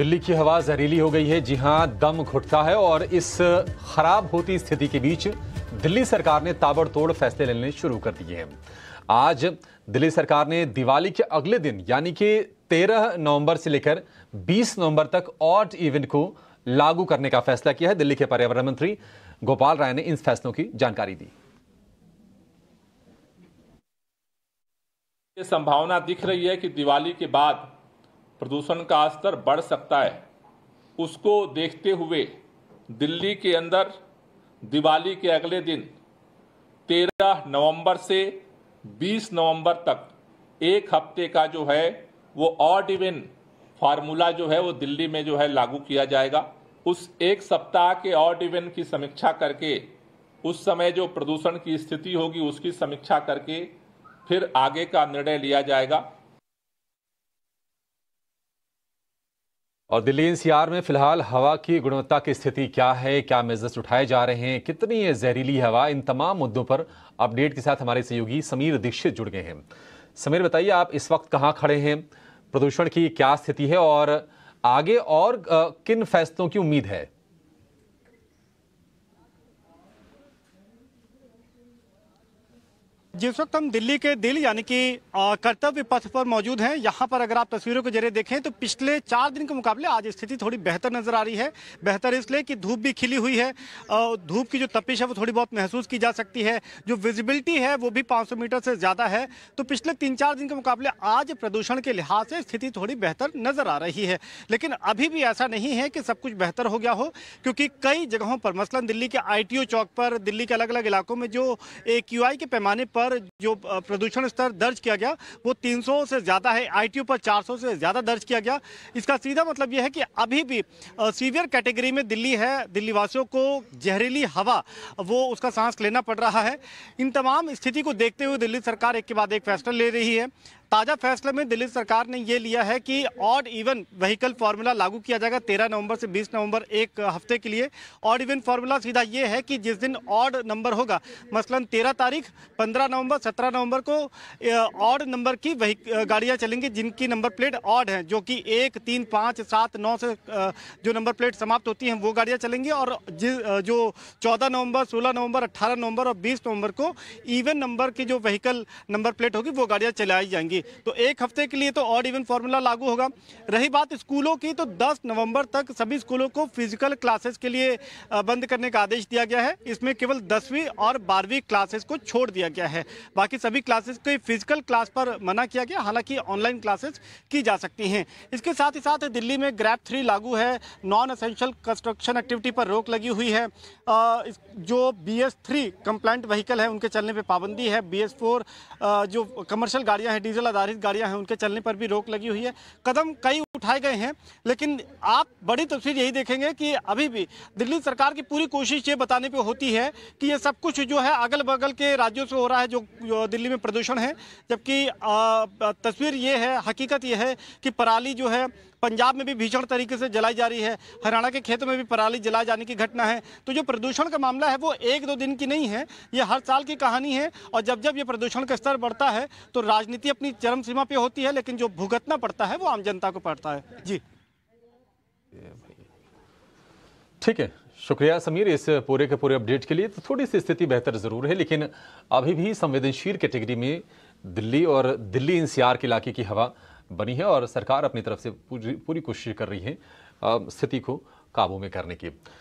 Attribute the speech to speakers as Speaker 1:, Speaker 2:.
Speaker 1: दिल्ली की हवा जहरीली हो गई है जी हां दम घुटता है और इस खराब होती स्थिति के बीच दिल्ली सरकार ने ताबड़तोड़ फैसले लेने शुरू कर दिए हैं आज दिल्ली सरकार ने दिवाली के अगले दिन यानी कि 13 नवंबर से लेकर 20 नवंबर तक ऑट इवेंट को लागू करने का फैसला किया है दिल्ली के पर्यावरण मंत्री गोपाल राय ने इन फैसलों की जानकारी
Speaker 2: दी संभावना दिख रही है कि दिवाली के बाद प्रदूषण का स्तर बढ़ सकता है उसको देखते हुए दिल्ली के अंदर दिवाली के अगले दिन 13 नवंबर से 20 नवंबर तक एक हफ्ते का जो है वो ऑड इवन फार्मूला जो है वो दिल्ली में जो है लागू किया जाएगा उस एक सप्ताह के ऑड इवन की समीक्षा करके उस समय जो प्रदूषण की स्थिति होगी उसकी समीक्षा करके फिर आगे का निर्णय लिया जाएगा
Speaker 1: और दिल्ली एनसीआर में फिलहाल हवा की गुणवत्ता की स्थिति क्या है क्या मेजर्स उठाए जा रहे हैं कितनी है जहरीली हवा इन तमाम मुद्दों पर अपडेट के साथ हमारे सहयोगी समीर दीक्षित जुड़ गए हैं समीर बताइए आप इस वक्त कहाँ खड़े हैं प्रदूषण की क्या स्थिति है और आगे और किन फैसलों की उम्मीद है
Speaker 3: जिस वक्त हम दिल्ली के दिल यानी कि कर्तव्य पथ पर मौजूद हैं यहाँ पर अगर आप तस्वीरों के जरिए देखें तो पिछले चार दिन के मुकाबले आज स्थिति थोड़ी बेहतर नज़र आ रही है बेहतर इसलिए कि धूप भी खिली हुई है धूप की जो तपिश है वो थोड़ी बहुत महसूस की जा सकती है जो विजिबिलिटी है वो भी पाँच मीटर से ज़्यादा है तो पिछले तीन चार दिन के मुकाबले आज प्रदूषण के लिहाज से स्थिति थोड़ी बेहतर नज़र आ रही है लेकिन अभी भी ऐसा नहीं है कि सब कुछ बेहतर हो गया हो क्योंकि कई जगहों पर मसलन दिल्ली के आई चौक पर दिल्ली के अलग अलग इलाकों में जो ए के पैमाने पर पर जो प्रदूषण स्तर दर्ज किया गया वो 300 से ज़्यादा है आईटीयू पर 400 से ज़्यादा दर्ज किया गया इसका सीधा मतलब यह है कि अभी भी सीवियर कैटेगरी में दिल्ली है दिल्ली वासियों को जहरीली हवा वो उसका सांस लेना पड़ रहा है इन तमाम स्थिति को देखते हुए दिल्ली सरकार एक के बाद एक फैसला ले रही है ताज़ा फैसले में दिल्ली सरकार ने यह लिया है कि ऑड इवन व्हीकल फार्मूला लागू किया जाएगा तेरह नवंबर से बीस नवंबर एक हफ्ते के लिए ऑड इवन फार्मूला सीधा ये है कि जिस दिन ऑड नंबर होगा मसलन तेरह तारीख पंद्रह नवंबर सत्रह नवंबर को ऑड नंबर की वही गाड़ियाँ चलेंगी जिनकी नंबर प्लेट ऑड है जो कि एक तीन पाँच सात नौ से जो नंबर प्लेट समाप्त होती हैं वो गाड़ियाँ चलेंगी और जो चौदह नवंबर सोलह नवंबर अट्ठारह नवंबर और बीस नवंबर को ईवन नंबर की जो व्हीकल नंबर प्लेट होगी वो गाड़ियाँ चलाई जाएंगी होगी तो एक हफ्ते के लिए तो ऑड इवन फार्मूला लागू होगा रही बात स्कूलों की तो 10 नवंबर तक सभी स्कूलों को फिजिकल क्लासेस के लिए बंद करने का आदेश दिया गया है इसमें केवल दसवीं और बारहवीं क्लासेस को छोड़ दिया गया है बाकी सभी क्लासेस की फिजिकल क्लास पर मना किया गया हालांकि ऑनलाइन क्लासेस की जा सकती हैं इसके साथ ही साथ दिल्ली में ग्रैप थ्री लागू है नॉन असेंशियल कंस्ट्रक्शन एक्टिविटी पर रोक लगी हुई है जो B S three compliant vehicle है उनके चलने पर पाबंदी है बी एस फोर जो कमर्शियल गाड़ियाँ हैं डीजल आधारित गाड़ियां हैं उनके चलने पर भी रोक लगी हुई है कदम कई उठाए गए हैं लेकिन आप बड़ी तस्वीर यही देखेंगे कि अभी भी दिल्ली सरकार की पूरी कोशिश ये बताने पर होती है कि ये सब कुछ जो है अगल बगल के राज्यों से हो रहा है जो दिल्ली में प्रदूषण है जबकि तस्वीर ये है हकीकत ये है कि पराली जो है पंजाब में भी भीषण तरीके से जलाई जा रही है हरियाणा के खेतों में भी पराली जलाए जाने की घटना है तो जो प्रदूषण का मामला है वो एक दो दिन की नहीं है ये हर साल की कहानी है और जब जब ये प्रदूषण का स्तर बढ़ता है तो राजनीति अपनी चरम सीमा पर होती है लेकिन जो भुगतना पड़ता है वो आम जनता को पड़ता है जी
Speaker 1: ठीक है शुक्रिया समीर इस पूरे के पूरे अपडेट के लिए तो थोड़ी सी स्थिति बेहतर ज़रूर है लेकिन अभी भी संवेदनशील कैटेगरी में दिल्ली और दिल्ली एनसीआर के इलाके की हवा बनी है और सरकार अपनी तरफ से पूरी पूरी कोशिश कर रही है स्थिति को काबू में करने की